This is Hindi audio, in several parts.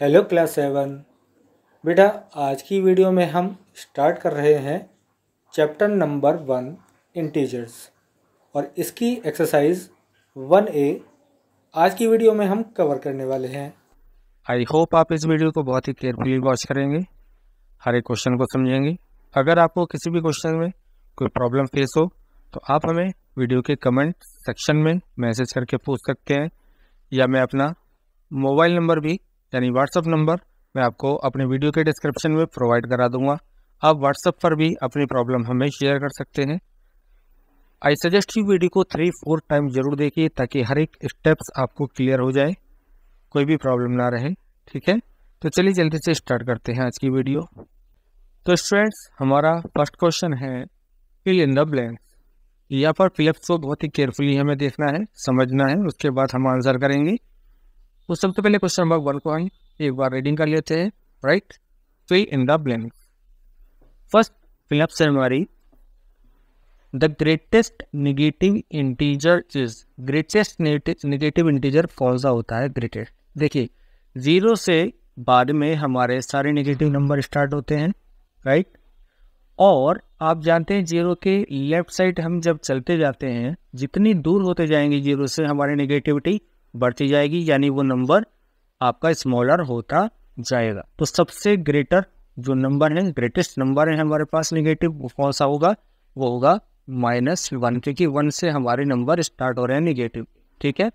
हेलो क्लास सेवन बेटा आज की वीडियो में हम स्टार्ट कर रहे हैं चैप्टर नंबर वन इंटीजर्स और इसकी एक्सरसाइज वन ए आज की वीडियो में हम कवर करने वाले हैं आई होप आप इस वीडियो को बहुत ही केयरफुली वॉच करेंगे हर एक क्वेश्चन को समझेंगे अगर आपको किसी भी क्वेश्चन में कोई प्रॉब्लम फेस हो तो आप हमें वीडियो के कमेंट सेक्शन में मैसेज करके पूछ सकते हैं या मैं अपना मोबाइल नंबर भी यानी व्हाट्सअप नंबर मैं आपको अपने वीडियो के डिस्क्रिप्शन में प्रोवाइड करा दूंगा आप व्हाट्सअप पर भी अपनी प्रॉब्लम हमें शेयर कर सकते हैं आई सजेस्ट यू वीडियो को थ्री फोर टाइम ज़रूर देखिए ताकि हर एक स्टेप्स आपको क्लियर हो जाए कोई भी प्रॉब्लम ना रहे ठीक है तो चलिए जल्दी से स्टार्ट करते हैं आज की वीडियो तो स्टूडेंट्स हमारा फर्स्ट क्वेश्चन है फिल इन द ब्लैंक यहाँ पर फिलअप्स को बहुत ही केयरफुली हमें देखना है समझना है उसके बाद हम आंसर करेंगे तो सबसे पहले क्वेश्चन नंबर वन को हम एक बार रीडिंग कर लेते हैं right fill in the blank first fill up summary the greatest negative integer is greatest negative integer कौन सा होता है ग्रेटेस्ट देखिए ज़ीरो से बाद में हमारे सारे निगेटिव नंबर स्टार्ट होते हैं राइट और आप जानते हैं जीरो के लेफ्ट साइड हम जब चलते जाते हैं जितनी दूर होते जाएंगे जीरो से हमारी निगेटिविटी बढ़ती जाएगी यानी वो नंबर आपका स्मॉलर होता जाएगा तो सबसे ग्रेटर जो नंबर है ग्रेटेस्ट नंबर है हमारे पास निगेटिव वो कौन सा होगा वो होगा माइनस वन क्योंकि वन से हमारे नंबर स्टार्ट हो रहे हैं निगेटिव ठीक है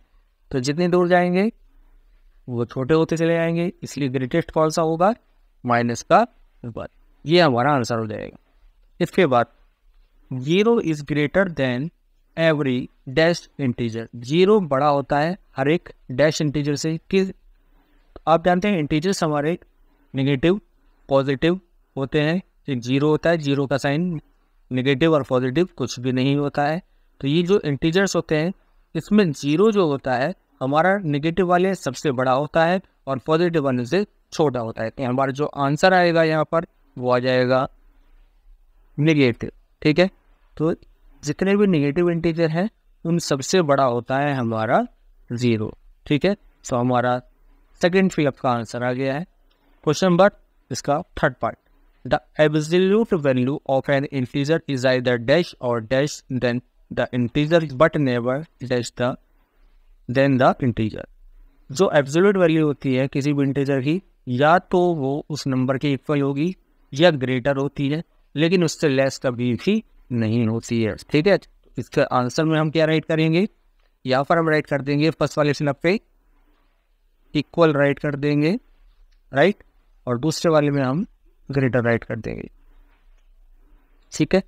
तो जितने दूर जाएंगे वो छोटे होते चले जाएंगे इसलिए ग्रेटेस्ट कौन सा होगा माइनस का वन ये हमारा आंसर हो जाएगा इसके बाद zero is greater than every dash integer zero बड़ा होता है हर एक डैश इंटीजर से कि तो आप जानते हैं इंटीजर्स हमारे नेगेटिव पॉजिटिव होते हैं एक जीरो होता है जीरो का साइन नेगेटिव और पॉजिटिव कुछ भी नहीं होता है तो ये जो इंटीजर्स होते हैं इसमें जीरो जो होता है हमारा नेगेटिव वाले सबसे बड़ा होता है और पॉजिटिव वाले से छोटा होता है तो हमारा जो आंसर आएगा यहाँ पर वो आ जाएगा निगेटिव ठीक है तो जितने भी निगेटिव इंटीजर हैं उन सबसे बड़ा होता है हमारा ज़ीरो ठीक है सो हमारा सेकेंड फिलअप का आंसर आ गया है क्वेश्चन नंबर इसका third part the absolute value of an integer is I the dash और dash then the integer but never dash the then the integer जो एब्सोल्यूट वैल्यू होती है किसी भी इंटीजर की या तो वो उस नंबर के इक्वल होगी या ग्रेटर होती है लेकिन उससे लेस कभी भी नहीं होती है ठीक है इसका आंसर में हम क्या राइट करेंगे यहाँ पर हम राइट कर देंगे फर्स्ट वाले स्लप पे इक्वल राइट कर देंगे राइट और दूसरे वाले में हम ग्रेटर राइट कर देंगे ठीक है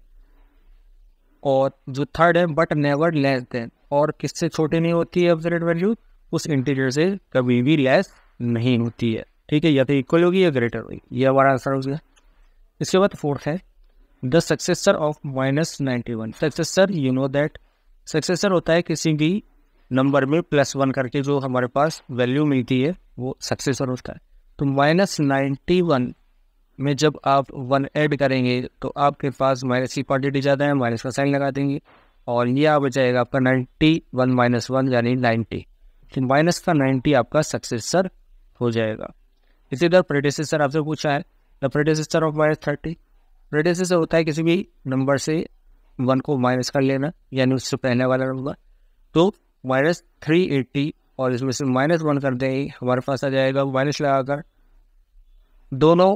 और जो थर्ड है बट नेवर लेस देन और किससे छोटे नहीं होती है ऑब्जर्व वैल्यू उस इंटीरियर से कभी भी लेस नहीं होती है ठीक है या तो इक्वल होगी या ग्रेटर होगी ये हमारा आंसर हो गया इसके बाद फोर्थ है the successor of minus ninety one successor you know that successor होता है किसी भी नंबर में प्लस वन करके जो हमारे पास वैल्यू मिलती है वो सक्सेसर होता है तो माइनस नाइन्टी वन में जब आप वन ऐड करेंगे तो आपके पास माइनस की क्वान्टिटी ज़्यादा है माइनस का साइन लगा देंगे और ये आ जाएगा आपका नाइन्टी वन माइनस वन यानी नाइन्टी तो माइनस का नाइन्टी आपका सक्सेसर हो जाएगा इसी तरह प्रेडिसेसर आपसे पूछा है the predecessor of minus thirty radius से होता है किसी भी नंबर से वन को माइनस कर लेना यानी उससे पहले वाला नंबर तो माइनस थ्री एट्टी और इसमें से माइनस वन कर देंगे हमारे पास आ जाएगा माइनस लगाकर दोनों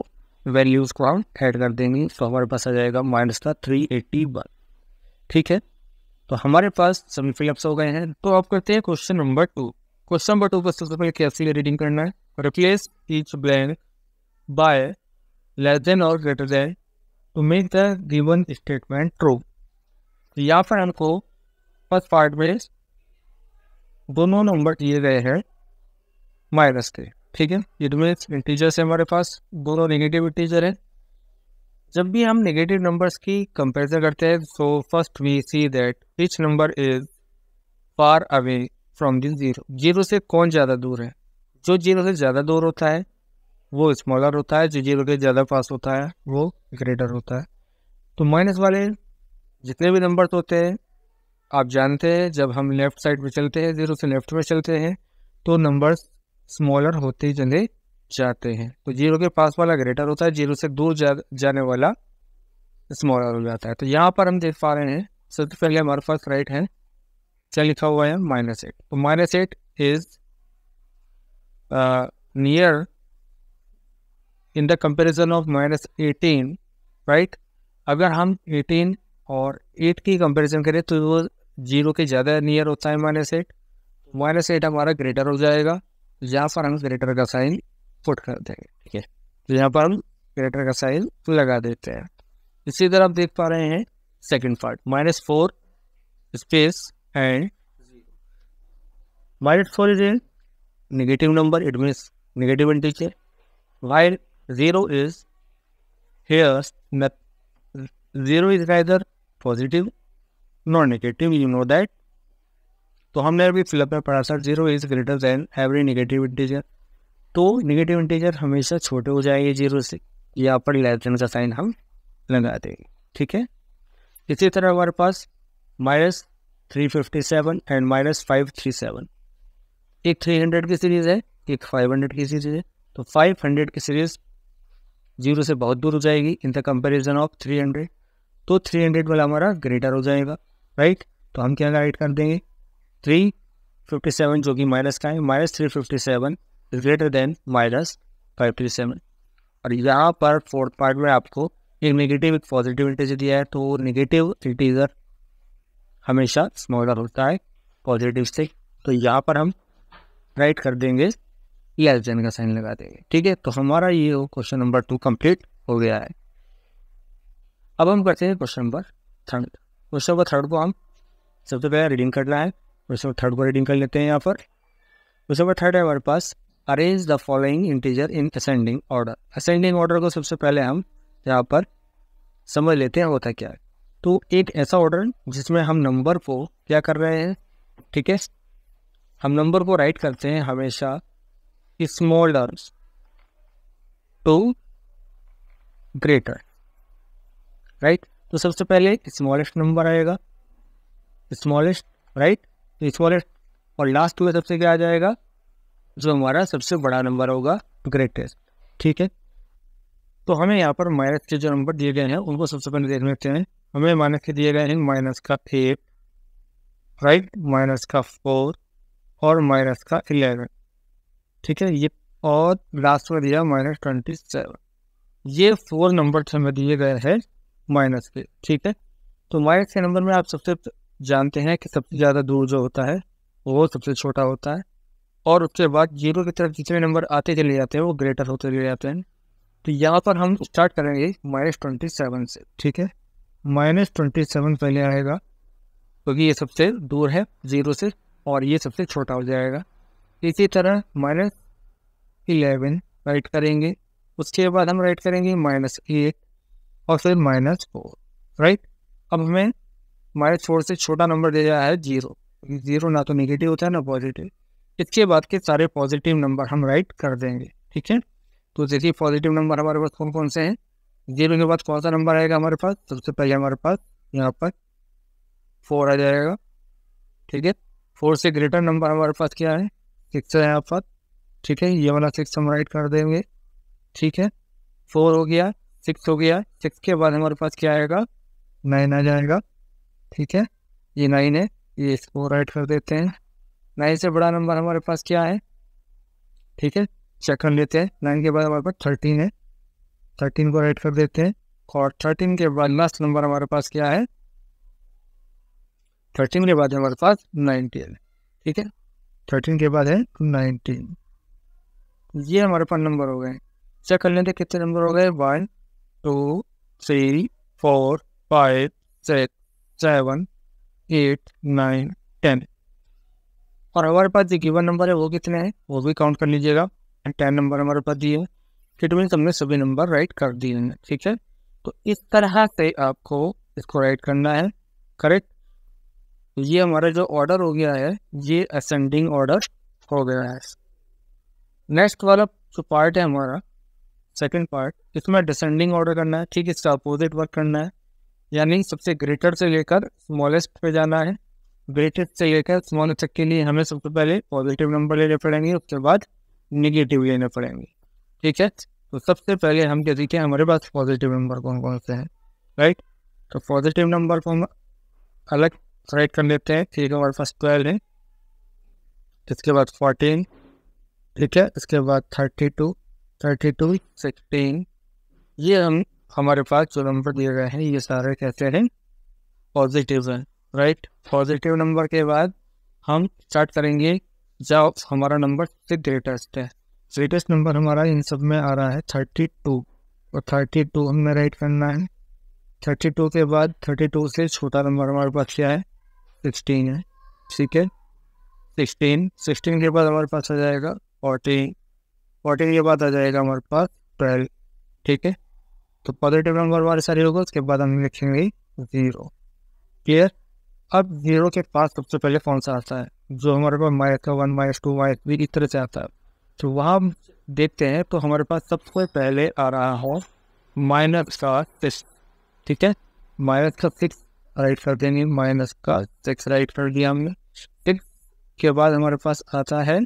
वैल्यूज़ को हम ऐड कर देंगे तो हमारे पास आ जाएगा माइनस का थ्री एट्टी वन ठीक है तो हमारे पास सभी फिलअप्स हो गए हैं तो आप करते हैं question number two question number two पर सबसे पहले कैसे रीडिंग करना है replace each blank by less than और greater than to make the given statement true तो यहाँ पर हमको फर्स्ट पार्ट में दोनों नंबर दिए गए हैं माइनस के ठीक है ये दोनों इंटीजर्स है हमारे पास दोनों नेगेटिव इंटीजर हैं जब भी हम नेगेटिव नंबर्स की कंपेरिजन करते हैं so first we see that which number is far away from this zero zero से कौन ज़्यादा दूर है जो जीरो से ज़्यादा दूर होता है वो स्मॉलर होता है जो जीरो के ज़्यादा पास होता है वो ग्रेटर होता है तो माइनस वाले जितने भी नंबर्स होते हैं आप जानते हैं जब हम लेफ़्ट साइड पर चलते हैं ज़ीरो से लेफ़्ट में चलते हैं तो नंबर्स स्मॉलर होते चले जाते हैं तो जीरो के पास वाला ग्रेटर होता है जीरो से दूर जा, जाने वाला स्मॉलर हो जाता है तो यहाँ पर हम देख पा रहे हैं सबसे पहले हमारे पास राइट है क्या लिखा हुआ है माइनस एट तो minus eight is near in the comparison of minus eighteen right अगर हम एटीन और एट की कंपेरिजन करें तो वो जीरो के ज़्यादा नियर होता है माइनस एट माइनस एट हमारा ग्रेटर हो जाएगा यहाँ पर हम ग्रेटर का साइन फुट कर देंगे ठीक है तो यहाँ पर हम ग्रेटर का साइन लगा देते हैं इसी तरह आप देख पा रहे हैं second part minus four space and minus four is a negative number it means negative integer while 0 is here, not, 0 is neither positive nor negative, you know that. तो हमने अभी फिलअप में पढ़ा sir zero is greater than every negative integer तो नेगेटिव इंटीजर हमेशा छोटे हो जाएंगे जीरो से यहाँ पर लेसन का साइन हम लगा देंगे ठीक है इसी तरह हमारे पास minus three fifty seven and minus five three seven एक थ्री हंड्रेड की सीरीज़ है एक फाइव हंड्रेड की सीरीज़ है तो फाइव हंड्रेड की सीरीज़ जीरो से बहुत दूर हो जाएगी in the comparison of three hundred तो थ्री हंड्रेड वाला हमारा ग्रेटर हो जाएगा राइट तो हम क्या राइट कर देंगे थ्री फिफ्टी सेवन जो कि माइनस का है minus three fifty seven greater than minus five three seven और यहाँ पर फोर्थ पार्ट में आपको एक नेगेटिव एक पॉजिटिव इंटीजर दिया है तो नेगेटिव इंटीजर हमेशा स्मॉलर होता है पॉजिटिव से तो यहाँ पर हम राइट कर देंगे लेस का साइन लगा देंगे ठीक है तो हमारा ये क्वेश्चन नंबर टू कंप्लीट हो गया है अब हम करते हैं question number third question number third को हम सबसे पहले रीडिंग रहे हैं क्वेश्चन थर्ड को रीडिंग कर लेते हैं यहाँ पर क्वेश्चन नंबर थर्ड है हमारे पास arrange the following integer in ascending order ascending order को सबसे पहले हम यहाँ पर समझ लेते हैं होता क्या है तो एक ऐसा ऑर्डर जिसमें हम नंबर को क्या कर रहे हैं ठीक है हम नंबर को राइट करते हैं हमेशा smaller to greater right right? तो सबसे पहले स्मॉलेस्ट नंबर आएगा स्मॉलेस्ट राइट स्मॉलेस्ट और लास्ट में सबसे क्या आ जाएगा जो हमारा सबसे बड़ा नंबर होगा ग्रेटेस्ट ठीक है तो हमें यहाँ पर माइनस के जो नंबर दिए गए हैं उनको सबसे पहले देख लेते हैं हमें माइनस के दिए गए हैं माइनस का एट राइट माइनस का फोर और माइनस का इलेवन ठीक है ये और लास्ट में दिया माइनस ट्वेंटी सेवन ये फोर नंबर हमें दिए गए हैं माइनस के ठीक है तो माइनस के नंबर में आप सबसे जानते हैं कि सबसे ज़्यादा दूर जो होता है वो सबसे छोटा होता है और उसके बाद जीरो की तरफ जितने नंबर आते चले जाते हैं वो ग्रेटर होते चले जाते हैं तो यहाँ पर हम स्टार्ट करेंगे माइनस ट्वेंटी सेवन से ठीक है माइनस ट्वेंटी सेवन पहले आएगा क्योंकि तो ये सबसे दूर है ज़ीरो से और ये सबसे छोटा हो जाएगा इसी तरह माइनस इलेवन राइट करेंगे उसके बाद हम राइट करेंगे माइनस एट और फिर माइनस फोर राइट अब हमें माइनस फोर से छोटा नंबर दे रहा है जीरो जीरो ना तो नेगेटिव होता है ना पॉजिटिव इसके बाद के सारे पॉजिटिव नंबर हम राइट कर देंगे ठीक है तो देखिए पॉजिटिव नंबर हमारे पास कौन कौन से हैं जीरो के बाद कौन सा नंबर आएगा हमारे पास सबसे पहले हमारे पास यहाँ पर फोर आ जाएगा ठीक है फोर से ग्रेटर नंबर हमारे पास क्या है सिक्स है यहाँ पर ठीक है ये वाला सिक्स हम राइट कर देंगे ठीक है फोर हो गया सिक्स हो गया सिक्स के बाद हमारे पास क्या आएगा नाइन आ जाएगा ठीक है ये नाइन है ये इसको राइट कर देते हैं नाइन से बड़ा नंबर हमारे पास क्या है ठीक है चेक कर लेते हैं नाइन के बाद हमारे पास थर्टीन है थर्टीन को राइट कर देते हैं और थर्टीन के बाद लास्ट नंबर हमारे पास क्या है थर्टीन के बाद हमारे पास नाइनटीन ठीक है थर्टीन के बाद है नाइनटीन ये हमारे पास नंबर हो गए चेक कर लेते कितने नंबर हो गए one two three four five six seven eight nine ten और हमारे पास जो गिवन नंबर है वो कितने हैं वो भी काउंट कर लीजिएगा एंड टेन नंबर हमारे पास दिए हैं इट मीन हमने सभी नंबर राइट कर दिए हैं ठीक है तो इस तरह से आपको इसको राइट करना है करेक्ट ये हमारा जो ऑर्डर हो गया है ये असेंडिंग ऑर्डर हो गया है नेक्स्ट वाला जो पार्ट है हमारा सेकंड पार्ट इसमें डिसेंडिंग ऑर्डर करना है ठीक है इसका अपोजिट वर्क करना है यानी सबसे ग्रेटर से लेकर स्मॉलेस्ट पे जाना है ग्रेटेस्ट से लेकर स्मॉलेस्ट तक के लिए हमें सबसे पहले पॉजिटिव नंबर लेने पड़ेंगे उसके बाद निगेटिव लेने पड़ेंगे ठीक है तो सबसे पहले हम क्या देखें हमारे पास पॉजिटिव नंबर कौन कौन से हैं राइट तो पॉजिटिव नंबर को हम अलग राइट कर लेते हैं ठीक है हमारे फर्स्ट ट्वेल्व है इसके बाद फोर्टीन ठीक है इसके बाद thirty two thirty two sixteen ये हम हमारे पास जो नंबर दिए गए हैं ये सारे कैसे हैं पॉजिटिव हैं राइट पॉजिटिव नंबर के बाद हम स्टार्ट करेंगे जब हमारा नंबर से ग्रेटेस्ट है ग्रेटेस्ट नंबर हमारा इन सब में आ रहा है थर्टी टू और थर्टी टू हमें राइट करना है थर्टी टू के बाद थर्टी टू से छोटा नंबर हमारे पास क्या है सिक्सटीन है ठीक है सिक्सटीन सिक्सटीन के बाद हमारे पास आ जाएगा फोर्टीन फोर्टीन के बाद आ जाएगा हमारे पास ट्वेल्व ठीक है तो पॉजिटिव नंबर हमारे सारे होगा उसके बाद हम लिखेंगे ज़ीरो क्लियर अब ज़ीरो के पास सबसे पहले कौन सा आता है जो हमारे पास माइनस का one minus two minus three इस तरह से आता है तो वहाँ देखते हैं तो हमारे पास सबसे पहले आ रहा हो माइनस का सिक्स ठीक है माइनस का सिक्स राइट कर देंगे माइनस का सिक्स राइट कर दिया हमने ठीक के बाद हमारे पास आता है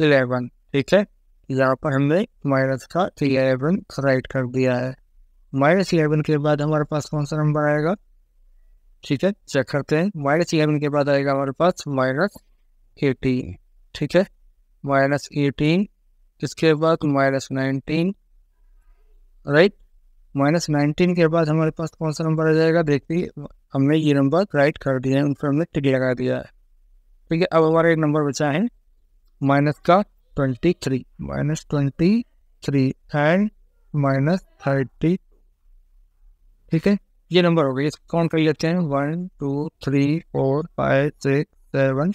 इलेवन ठीक है यहाँ पर हमने माइनस का इलेवन राइट कर दिया है माइनस इलेवन के बाद हमारे पास कौन सा नंबर आएगा ठीक है चेक करते हैं माइनस इलेवन के बाद आएगा हमारे पास माइनस एटीन ठीक है माइनस एटीन इसके बाद minus nineteen right minus nineteen के बाद हमारे पास कौन सा नंबर आ जाएगा देखिए हमने ये नंबर राइट कर दिया है उन पर हमने टिक लगा दिया है ठीक है अब हमारा एक नंबर बचा है माइनस का twenty three minus twenty three and minus thirty ठीक है ये नंबर हो गए कौन कर लेते हैं one two three four five six seven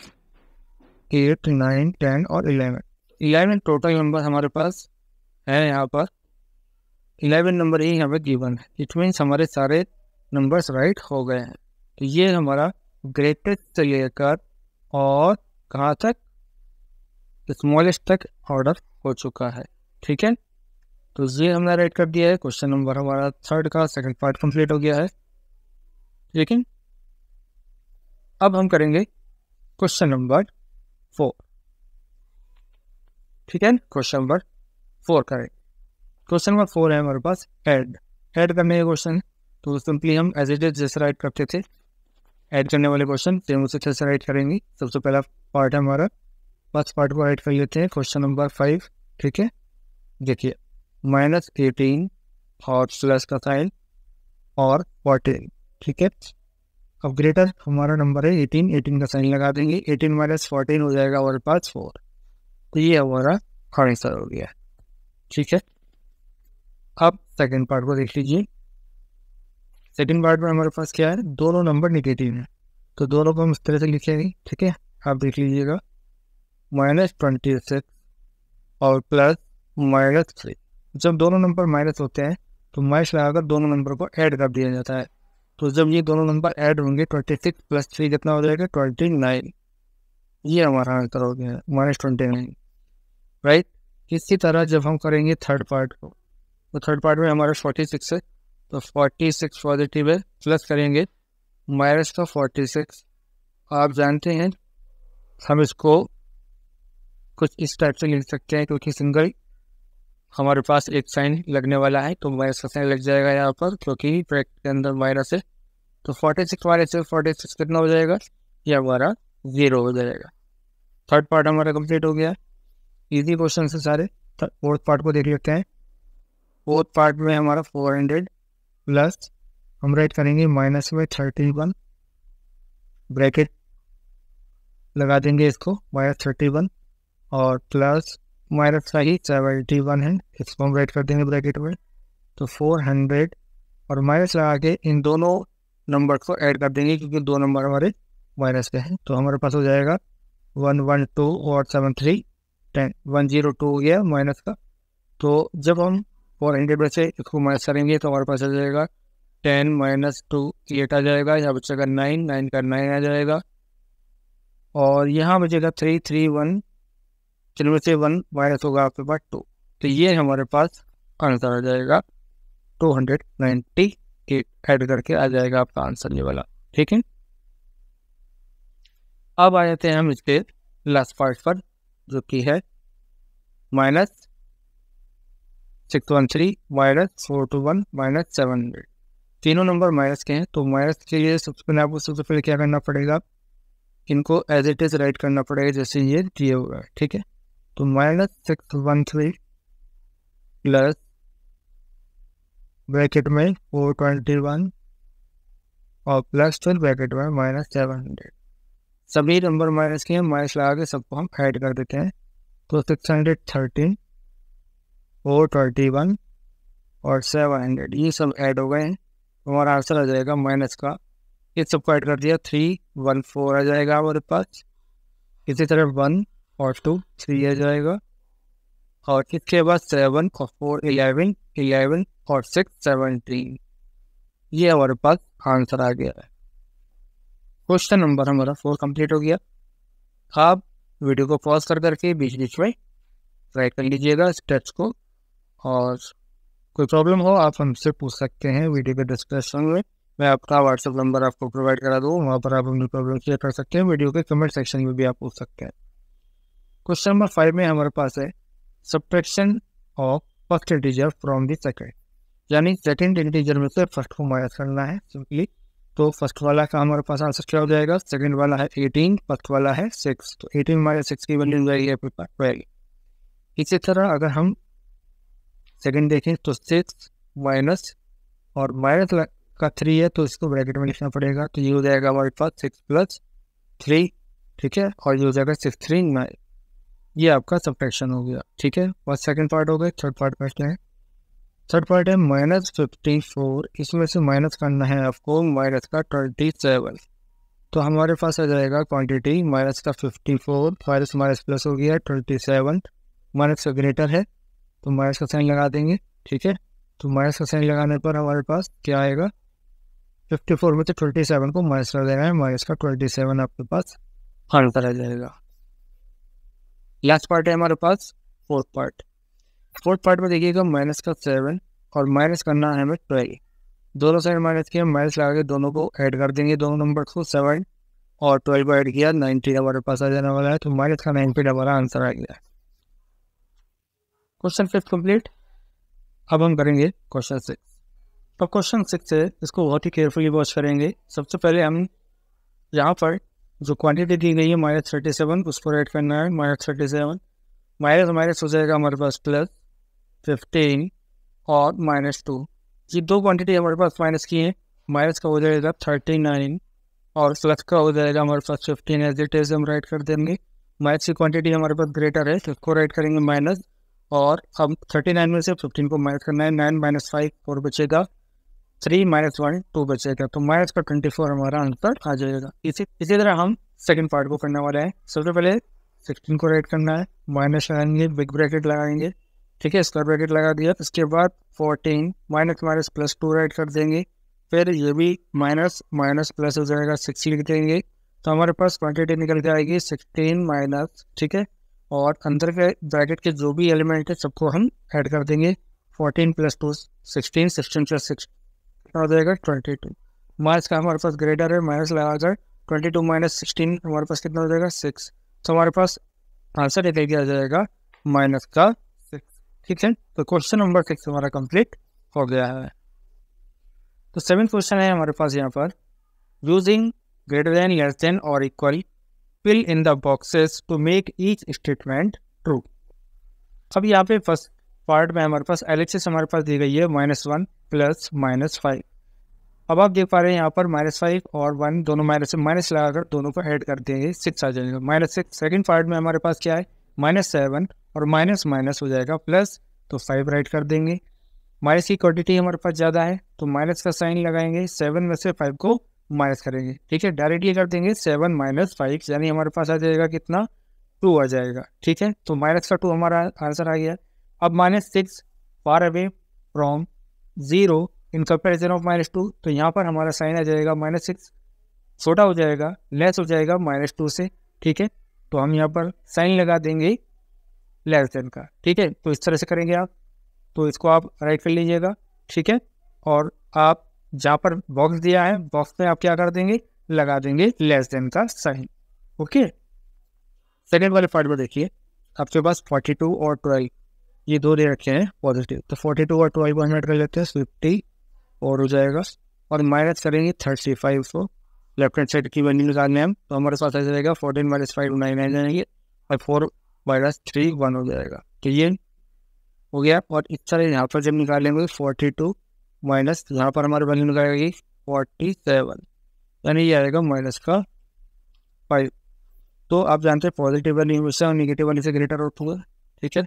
eight nine ten और इलेवन इलेवन टोटल नंबर हमारे पास है यहाँ पर इलेवन नंबर ही हमें गिवन है इट मीन्स हमारे सारे नंबर्स राइट हो गए हैं तो ये हमारा ग्रेटेस्ट से लेकर और कहाँ तक स्मॉलेस्ट तक ऑर्डर हो चुका है ठीक है तो ये हमने राइट कर दिया है क्वेश्चन नंबर हमारा थर्ड का सेकंड पार्ट कंप्लीट हो गया है लेकिन अब हम करेंगे क्वेश्चन नंबर फोर ठीक है क्वेश्चन नंबर फोर करेंगे क्वेश्चन नंबर फोर है हमारे पास ऐड ऐड करने का क्वेश्चन तो सिंपली हम एज इट इज जैसे राइट करते थे ऐड करने वाले क्वेश्चन फिर तो उसे कैसे राइट करेंगे सबसे पहला पार्ट है हमारा फर्स्ट पार्ट को राइट कर लेते हैं क्वेश्चन नंबर फाइव ठीक है देखिए माइनस एटीन और स्लैश का साइन और फोर्टीन ठीक है अब ग्रेटर हमारा नंबर है एटीन एटीन का साइन लगा देंगे एटीन माइनस फोर्टीन हो जाएगा हमारे पास फोर तो ये हमारा आंसर हो गया ठीक है सेकेंड पार्ट को देख लीजिए सेकेंड पार्ट में हमारे पास क्या है दोनों नंबर निगेटिव हैं तो दोनों को हम इस तरह से लिखेंगे ठीक है आप देख लीजिएगा माइनस ट्वेंटी सिक्स और प्लस माइनस थ्री जब दोनों नंबर माइनस होते हैं तो माइनस लगाकर दोनों नंबर को ऐड कर दिया जाता है तो जब ये दोनों नंबर ऐड होंगे ट्वेंटी सिक्स प्लस थ्री कितना हो जाएगा ट्वेंटी नाइन ये हमारा आंसर हो गया माइनस ट्वेंटी नाइन राइट इसी तरह जब हम करेंगे थर्ड पार्ट को तो थर्ड पार्ट में हमारा फोर्टी सिक्स है तो फोर्टी सिक्स पॉजिटिव है प्लस करेंगे माइनस का फोर्टी सिक्स आप जानते हैं हम इसको कुछ इस टाइप से लिख सकते हैं क्योंकि सिंगल हमारे पास एक साइन लगने वाला है तो माइनस का साइन लग जाएगा यहाँ पर क्योंकि ब्रैकेट के अंदर माइनस है तो forty six minus forty six कितना हो जाएगा ये हमारा ज़ीरो हो जाएगा थर्ड पार्ट हमारा कंप्लीट हो गया इजी क्वेश्चन से सारे फोर्थ पार्ट को देख लेते हैं फोर्थ पार्ट में हमारा फोर हंड्रेड प्लस हम राइट करेंगे माइनस में थर्टी वन ब्रैकेट लगा देंगे इसको माइनस थर्टी वन और प्लस माइनस का ही सेवेंटी वन है इसको हम राइट कर देंगे ब्रैकेट में तो फोर हंड्रेड और माइनस लगा के इन दोनों नंबर को ऐड कर देंगे क्योंकि दो नंबर हमारे माइनस के हैं तो हमारे पास हो जाएगा वन वन टू और seven three ten one zero two हो गया माइनस का तो जब हम फोर हंड्रेड में से इसको माइनस करेंगे तो हमारे पास आ जाएगा टेन माइनस टू एट आ जाएगा यहाँ बचेगा नाइन नाइन का नाइन आ जाएगा और यहाँ बचेगा थ्री थ्री वन चलो से वन माइनस होगा आपके पास टू तो ये हमारे पास आंसर आ जाएगा two hundred ninety eight add करके आ जाएगा आपका आंसर ये वाला ठीक है अब आ जाते हैं हम इसके लास्ट पार्ट पर जो कि है minus six one three minus four two one minus seven hundred तीनों नंबर माइनस के हैं तो माइनस के लिए सबसे पहले आपको सबसे पहले क्या करना पड़ेगा इनको एज इट इज़ राइट करना पड़ेगा जैसे ये दिए हुए हैं ठीक है तो minus six one three plus bracket में फोर ट्वेंटी वन और प्लस ट्वेल्व ब्रैकेट में माइनस सेवन हंड्रेड सभी नंबर माइनस के हैं माइनस लगा के सबको हम ऐड कर देते हैं तो six hundred thirteen four twenty one और सेवन हंड्रेड ये सब ऐड हो गए हैं हमारा आंसर आ जाएगा माइनस का ये को ऐड कर दिया थ्री वन फोर आ जाएगा हमारे पास इसी तरह वन और टू थ्री आ जाएगा और इसके बाद सेवन और फोर इलेवन इलेवन और सिक्स सेवनटीन ये हमारे पास आंसर आ गया है क्वेश्चन नंबर हमारा फोर कंप्लीट हो गया आप वीडियो को पॉज कर करके बीच बीच में ट्राई कर लीजिएगा स्टेप्स को और कोई प्रॉब्लम हो आप हमसे पूछ सकते हैं वीडियो के डिस्क्रिप्शन में मैं आपका व्हाट्सअप नंबर आपको प्रोवाइड करा दूँ वहाँ पर आप अपनी प्रॉब्लम शेयर कर सकते हैं वीडियो के कमेंट सेक्शन में भी आप पूछ सकते हैं क्वेश्चन नंबर फाइव में हमारे पास है subtraction of first integer from the second यानी सेकेंड इंटीजर में से फर्स्ट को माइनस करना है सिंपली तो फर्स्ट वाला का हमारे पास आंसर क्या हो जाएगा सेकेंड वाला है एटीन फर्स्ट वाला है सिक्स तो एटीन माइनस सिक्स की वैल्यू जाएगी आपके पास ट्वेल्व इसी तरह अगर हम सेकंड देखें तो सिक्स माइनस और माइनस का थ्री है तो इसको ब्रैकेट में लिखना पड़ेगा तो ये हो जाएगा हमारे पास सिक्स प्लस थ्री ठीक है और ये हो जाएगा सिक्स थ्री नाइन ये आपका सब्ट्रैक्शन हो गया ठीक है और सेकंड पार्ट हो गया थर्ड पार्ट में क्या है थर्ड पार्ट है माइनस फिफ्टी फोर इसमें से माइनस करना है आपको माइनस का ट्वेंटी सेवन तो हमारे पास आ जाएगा क्वांटिटी माइनस का fifty four minus minus plus हो गया ट्वेंटी सेवन माइनस का ग्रेटर है तो माइनस का साइन लगा देंगे ठीक है तो माइनस का साइन लगाने पर हमारे पास क्या आएगा फिफ्टी फोर में से ट्वेंटी सेवन को माइनस कर देना है माइनस का ट्वेंटी सेवन आपके पास आंसर आ जाएगा लास्ट पार्ट है हमारे पास फोर्थ पार्ट फोर्थ पार्ट में देखिएगा माइनस का सेवन और माइनस करना है हमें ट्वेल्व दोनों साइड माइनस किए माइनस लगा के दोनों को ऐड कर देंगे दोनों नंबर को सेवन और ट्वेल्व को ऐड किया नाइनटी हमारे पास आ जाने वाला है तो माइनस का नाइनटी पे हमारा आंसर आ गया है क्वेश्चन फिफ्थ कंप्लीट अब हम करेंगे क्वेश्चन सिक्स तो क्वेश्चन सिक्स है इसको बहुत ही केयरफुली वॉच करेंगे सबसे पहले हम यहाँ पर जो क्वांटिटी दी गई है माइनस थर्टी सेवन उसको रेड करना है minus thirty seven minus minus हो जाएगा हमारे पास प्लस फिफ्टीन और माइनस टू ये दो क्वांटिटी हमारे पास माइनस की है माइनस का हो जाएगा थर्टी नाइन और प्लस का हो जाएगा हमारे पास फिफ्टीन एज इट इज हम राइट कर देंगे माइनस की क्वांटिटी हमारे पास ग्रेटर है तो उसको राइट करेंगे माइनस और अब थर्टी नाइन में से फिफ्टीन को माइनस करना है नाइन माइनस फाइव फोर बचेगा थ्री माइनस वन टू बचेगा तो माइनस का ट्वेंटी फोर हमारा आंसर आ जाएगा इसी इसी तरह हम सेकेंड पार्ट को करने वाले हैं सबसे पहले सिक्सटीन को राइट करना है माइनस लगाएंगे बिग ब्रैकेट लगाएंगे ठीक है स्क्वायर ब्रैकेट लगा दिया इसके बाद fourteen minus minus plus two write कर देंगे फिर ये भी माइनस माइनस प्लस हो जाएगा सिक्सटी लिख देंगे तो हमारे पास क्वांटिटी निकल के आएगी सिक्सटीन माइनस ठीक है और अंदर के ब्रैकेट के जो भी एलिमेंट है सबको हम ऐड कर देंगे fourteen plus two sixteen sixteen plus six हो जाएगा ट्वेंटी टू माइनस का हमारे पास ग्रेटर है माइनस लगाकर ट्वेंटी टू माइनस सिक्सटीन हमारे पास कितना हो जाएगा सिक्स तो हमारे पास आंसर निकल आ जाएगा माइनस का सिक्स ठीक है तो क्वेश्चन नंबर सिक्स हमारा कंप्लीट हो गया है तो सेवन क्वेश्चन है हमारे पास यहाँ पर using greater than less than और equal fill in the boxes to make each statement true. अब यहाँ पे फर्स्ट पार्ट में हमारे पास एल हमारे पास दी गई है minus one plus minus five अब आप देख पा रहे हैं यहाँ पर माइनस फाइव और वन दोनों माइनस माइनस लगाकर दोनों को ऐड कर देंगे सिक्स आ जाएगा माइनस सिक्स सेकेंड पार्ट में हमारे पास क्या है माइनस सेवन और माइनस माइनस हो जाएगा प्लस तो फाइव राइट कर देंगे माइनस की क्वांटिटी हमारे पास ज़्यादा है तो माइनस का साइन लगाएंगे सेवन में से फाइव को माइनस करेंगे ठीक है डायरेक्ट ये कर देंगे सेवन माइनस फाइव यानी हमारे पास आ जाएगा कितना टू आ जाएगा ठीक है तो माइनस का टू हमारा आंसर आ गया अब minus six far away from zero in comparison of minus two तो यहाँ पर हमारा साइन आ जाएगा माइनस सिक्स छोटा हो जाएगा लेस हो जाएगा माइनस टू से ठीक है तो हम यहाँ पर साइन लगा देंगे लेस देन का ठीक है तो इस तरह से करेंगे आप तो इसको आप राइट कर लीजिएगा ठीक है और आप जहां पर बॉक्स दिया है बॉक्स में आप क्या कर देंगे लगा देंगे लेस देन का साइन ओके सेकेंड वाले पार्ट में देखिए आपके पास फोर्टी टू और ट्वेल्व ये दो दे रखे हैं पॉजिटिव तो फोर्टी टू और ट्वेल्व हंड्रेड कर लेते हैं फिफ्टी और हो जाएगा और माइनस करेंगे थर्टी फाइव को लेफ्ट हैंड साइड की वैल्यू निकालने हम तो हमारे पास ऐसे रहेगा fourteen minus five nine nine जाएंगे और फोर माइनस थ्री वन हो जाएगा तो ये हो गया और इस तरह यहाँ पर जब निकालेंगे फोर्टी टू माइनस यहाँ पर हमारे वैल्यू लगाएगी फोर्टी सेवन यानी ये आएगा माइनस का फाइव तो आप जानते हैं पॉजिटिव वैल्यू हमेशा और निगेटिव वैल्यू से ग्रेटर आउट होगा ठीक है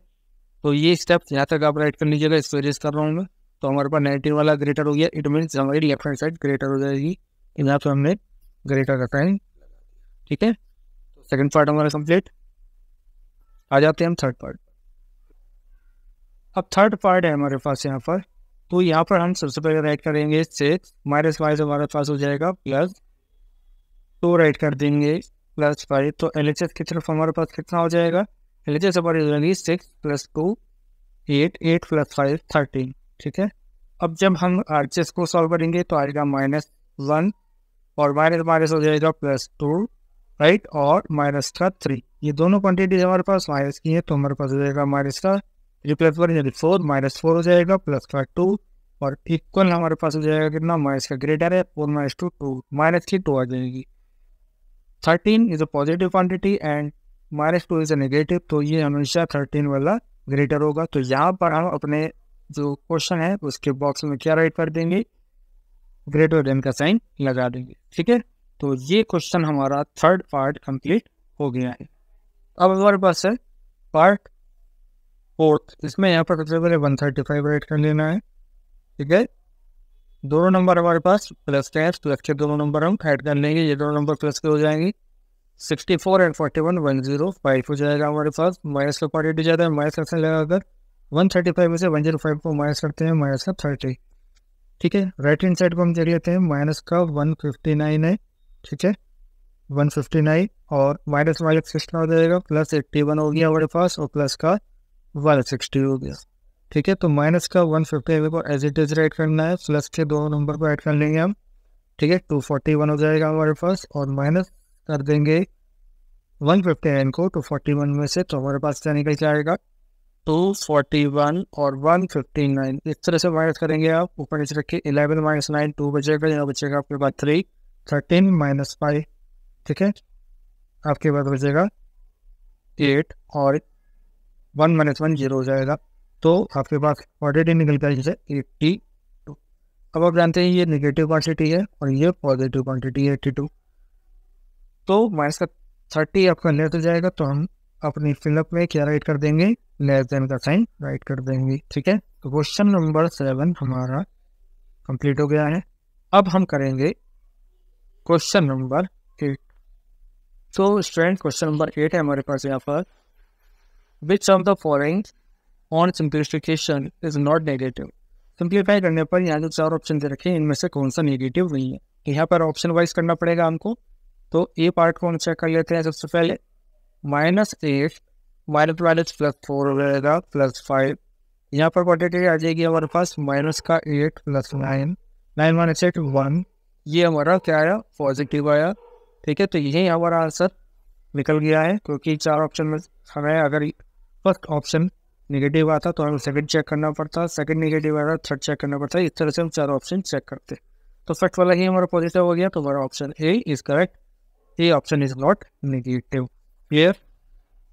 तो ये स्टेप यहाँ तक आप राइट कर लीजिएगा इसको एडजस्ट कर रहा हूँ मैं तो हमारे पास नेगेटिव वाला ग्रेटर हो गया इट मीन्स हमारी लेफ्ट हैंड साइड ग्रेटर हो जाएगी यहाँ पर हमने ग्रेटर का टाइम ठीक है तो सेकेंड पार्ट हमारा कंप्लीट आ जाते हैं हम थर्ड पार्ट अब थर्ड पार्ट है हमारे पास यहाँ पर तो यहाँ पर हम सबसे पहले राइट करेंगे सिक्स माइनस फाइव से हमारे पास हो जाएगा प्लस टू तो राइट कर देंगे प्लस फाइव तो एल एच एस की तरफ हमारे पास कितना हो जाएगा एल एच एस हमारी हो जाएगी six plus two eight eight plus five thirteen ठीक है अब जब हम आर एच एस को सॉल्व करेंगे तो आएगा माइनस वन और माइनस माइनस हो जाएगा प्लस टू राइट और माइनस का थ्री ये दोनों क्वान्टिटीज हमारे पास माइनस की है तो हमारे पास हो जाएगा माइनस का ये प्लस वन यानी फोर माइनस फोर हो जाएगा प्लस का टू और इक्वल हमारे पास हो जाएगा कितना माइनस का ग्रेटर है four minus two two minus की टू आ जाएगी thirteen is a positive quantity and minus two is a negative तो ये हमेशा थर्टीन वाला ग्रेटर होगा तो यहाँ पर हम अपने जो क्वेश्चन है उसके बॉक्स में क्या राइट कर देंगे ग्रेटर देन का साइन लगा देंगे ठीक है तो ये क्वेश्चन हमारा थर्ड पार्ट कंप्लीट हो गया है अब हमारे पास है पार्ट फोर्थ इसमें यहाँ पर सबसे पहले वन थर्टी फाइव राइट कर लेना है ठीक है दोनों नंबर हमारे पास प्लस के हैं प्लस के दोनों नंबर हम ऐड कर लेंगे ये दोनों नंबर प्लस के हो जाएंगे sixty four and forty one one zero five हो जाएगा हमारे पास माइनस का क्वालिटी ज़्यादा है माइनस एक्शन लगाकर वन थर्टी फाइव में से वन जीरो फाइव को माइनस करते हैं माइनस का थर्टी ठीक है राइट हैंड साइड को हम दे जाते हैं माइनस का वन फिफ्टी नाइन है ठीक है वन फिफ्टी नाइन और माइनस माइनस सिक्स हो जाएगा प्लस एट्टी वन हो गया हमारे पास और प्लस का वन सिक्सटी हो गया ठीक है तो माइनस का वन फिफ्टी हमें को एज इट इज राइट करना है प्लस के दो नंबर को ऐड कर लेंगे हम ठीक है टू फोर्टी वन हो जाएगा हमारे पास और माइनस कर देंगे वन फिफ्टी नाइन को टू फोर्टी वन में से तो हमारे पास क्या निकल जाएगा टू फोर्टी वन और वन फिफ्टी नाइन इस तरह से माइनस करेंगे आप ऊपर नीचे रखिए इलेवन माइनस नाइन टू बचेगा यहाँ बचेगा आपके पास थ्री थर्टीन माइनस फाइव ठीक है आपके पास बचेगा एट और वन माइनस वन जीरो हो जाएगा तो आपके पास क्वान्टिटी निकल कर जैसे एट्टी टू अब आप जानते हैं ये नेगेटिव क्वान्टिटी है और ये पॉजिटिव क्वान्टिटी है एट्टी टू तो माइनस का थर्टी आपका लेस हो जाएगा तो हम अपनी फिलअप में क्या राइट कर देंगे लेस देन का साइन राइट कर देंगे ठीक है तो क्वेश्चन नंबर सेवन हमारा कंप्लीट हो गया है अब हम करेंगे क्वेश्चन नंबर एट तो स्टूडेंट क्वेश्चन नंबर एट है हमारे पास यहाँ पर which of the following on simplification is not negative? सिंप्लीफाई करने पर यहाँ जो चार ऑप्शन दे रखे हैं इनमें से कौन सा नेगेटिव नहीं है यहाँ पर ऑप्शन वाइज करना पड़ेगा हमको तो ए पार्ट को हम चेक कर लेते हैं सबसे पहले minus eight minus minus plus four हो प्लस फाइव यहाँ पर क्वान्टिटी आ जाएगी हमारे पास माइनस का eight plus nine nine minus eight one ये हमारा क्या आया पॉजिटिव आया ठीक है तो यही हमारा आंसर निकल गया है क्योंकि चार ऑप्शन में हमें अगर फर्स्ट ऑप्शन नेगेटिव आता तो हमें सेकंड चेक करना पड़ता सेकंड नेगेटिव आता थर्ड चेक करना पड़ता इस तरह से हम चार ऑप्शन चेक करते तो फर्स्ट वाला ही हमारा पॉजिटिव हो गया तो हमारा option A is correct A option is not negative clear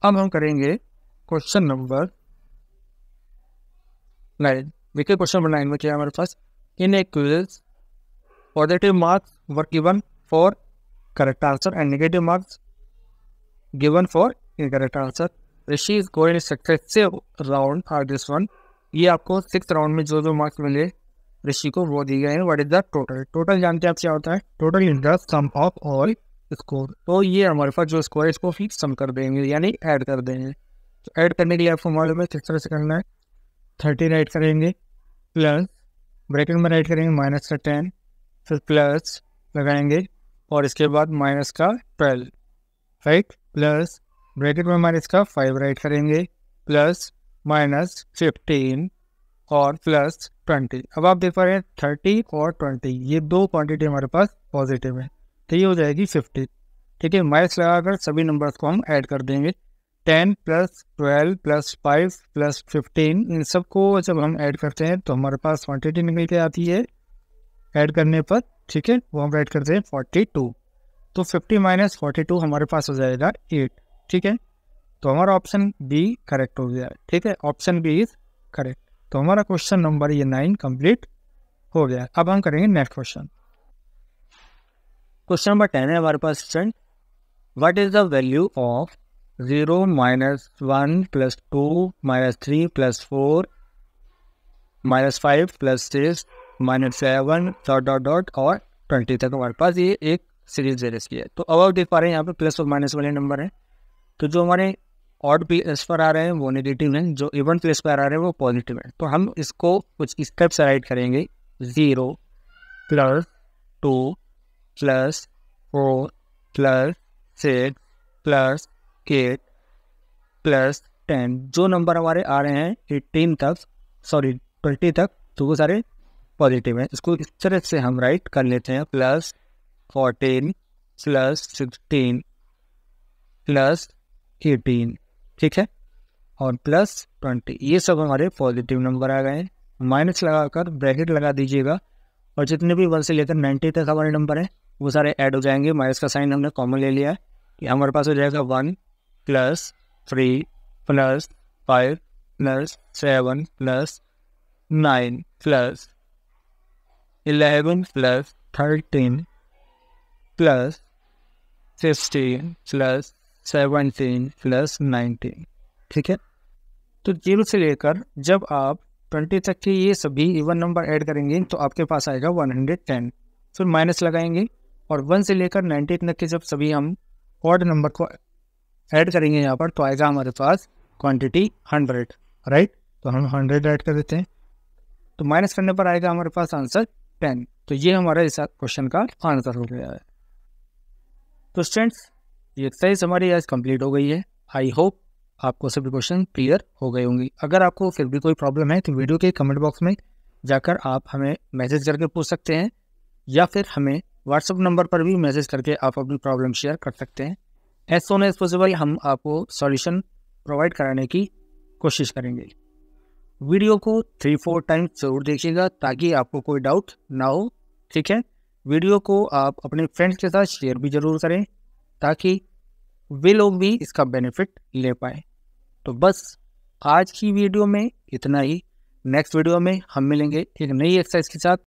अब हम करेंगे क्वेश्चन नंबर नाइन देखिए क्वेश्चन नंबर नाइन में क्या हमारे पास in a quiz positive marks were given for correct answer and negative marks given for incorrect answer Rishi is going successive round for this one ये आपको सिक्स राउंड में जो जो मार्क्स मिले ऋषि को वो दिए गए हैं what is the total total जानते हैं आप क्या होता है total is the sum of all score तो ये हमारे पास जो स्कोर है इसको ही सम कर देंगे यानी ऐड कर देंगे तो ऐड करने के लिए आपको मालूम है किस तरह से करना है थर्टीन ऐड करेंगे प्लस ब्रैकेट में ऐड करेंगे माइनस का टेन फिर प्लस लगाएंगे और इसके बाद माइनस का ट्वेल्व राइट प्लस ब्रैकेट में हमारे इसका फाइव राइट करेंगे प्लस माइनस फिफ्टीन और प्लस ट्वेंटी अब आप देख पा रहे हैं थर्टी और ट्वेंटी ये दो क्वांटिटी हमारे पास पॉजिटिव है तो ये हो जाएगी फिफ्टी ठीक है माइनस लगाकर सभी नंबर्स को हम ऐड कर देंगे ten plus twelve plus five plus fifteen इन सबको जब हम ऐड करते हैं तो हमारे पास क्वान्टिटी निकल के आती है ऐड करने पर ठीक है वो हम ऐड करते हैं फोर्टी टू तो फिफ्टी माइनस फोर्टी टू हमारे पास हो जाएगा एट ठीक है तो हमारा ऑप्शन बी करेक्ट हो गया ठीक है ऑप्शन बी इज करेक्ट तो हमारा क्वेश्चन नंबर ये नाइन कंप्लीट हो गया अब हम करेंगे next question question number ten है हमारे पास student what is the value of zero minus one plus two minus three plus four minus five plus six minus seven dot dot dot और ट्वेंटी तक हमारे पास ये एक सीरीज वेरियस की है तो अब आप देख पा रहे हैं यहाँ पे प्लस और माइनस वाले नंबर है तो जो हमारे ऑड प्लेस पर आ रहे हैं वो नेगेटिव हैं जो इवन प्लेस पर आ रहे हैं वो पॉजिटिव हैं तो हम इसको कुछ स्टेप्स राइट करेंगे zero plus two plus four plus six plus eight plus ten जो नंबर हमारे आ रहे हैं एटीन तक सॉरी ट्वेंटी तक तो वो सारे पॉजिटिव हैं इसको इस तरह से हम राइट कर लेते हैं plus fourteen plus sixteen plus eighteen ठीक है और प्लस ट्वेंटी ये सब हमारे पॉजिटिव नंबर आ गए हैं माइनस लगाकर ब्रैकेट लगा दीजिएगा और जितने भी वन से लेकर नाइन्टी तक हमारे नंबर हैं वो सारे ऐड हो जाएंगे माइनस का साइन हमने कॉमन ले लिया है कि हमारे पास हो जाएगा one plus three plus five plus seven plus nine plus eleven plus thirteen plus fifteen plus seventeen plus nineteen ठीक है तो जीरो से लेकर जब आप ट्वेंटी तक के ये सभी इवन नंबर ऐड करेंगे तो आपके पास आएगा वन हंड्रेड टेन फिर माइनस लगाएंगे और वन से लेकर नाइनटीन तक के जब सभी हम ऑड नंबर को ऐड करेंगे यहाँ पर तो आएगा हमारे पास क्वांटिटी हंड्रेड राइट तो हम हंड्रेड ऐड कर देते हैं तो माइनस करने पर आएगा हमारे पास आंसर टेन तो ये हमारा इस क्वेश्चन का आंसर हो गया है तो स्टूडेंट्स ये एक्सरसाइज हमारी आज कंप्लीट हो गई है आई होप आपको सभी क्वेश्चन क्लियर हो गए होंगे अगर आपको फिर भी कोई प्रॉब्लम है तो वीडियो के कमेंट बॉक्स में जाकर आप हमें मैसेज करके पूछ सकते हैं या फिर हमें व्हाट्सअप नंबर पर भी मैसेज करके आप अपनी प्रॉब्लम शेयर कर सकते हैं एज सोन एज पॉसिबल हम आपको सॉल्यूशन प्रोवाइड कराने की कोशिश करेंगे वीडियो को थ्री फोर टाइम्स जरूर देखिएगा ताकि आपको कोई डाउट ना हो ठीक है वीडियो को आप अपने फ्रेंड्स के साथ शेयर भी ज़रूर करें ताकि वे लोग भी इसका बेनिफिट ले पाए तो बस आज की वीडियो में इतना ही नेक्स्ट वीडियो में हम मिलेंगे एक नई एक्सरसाइज के साथ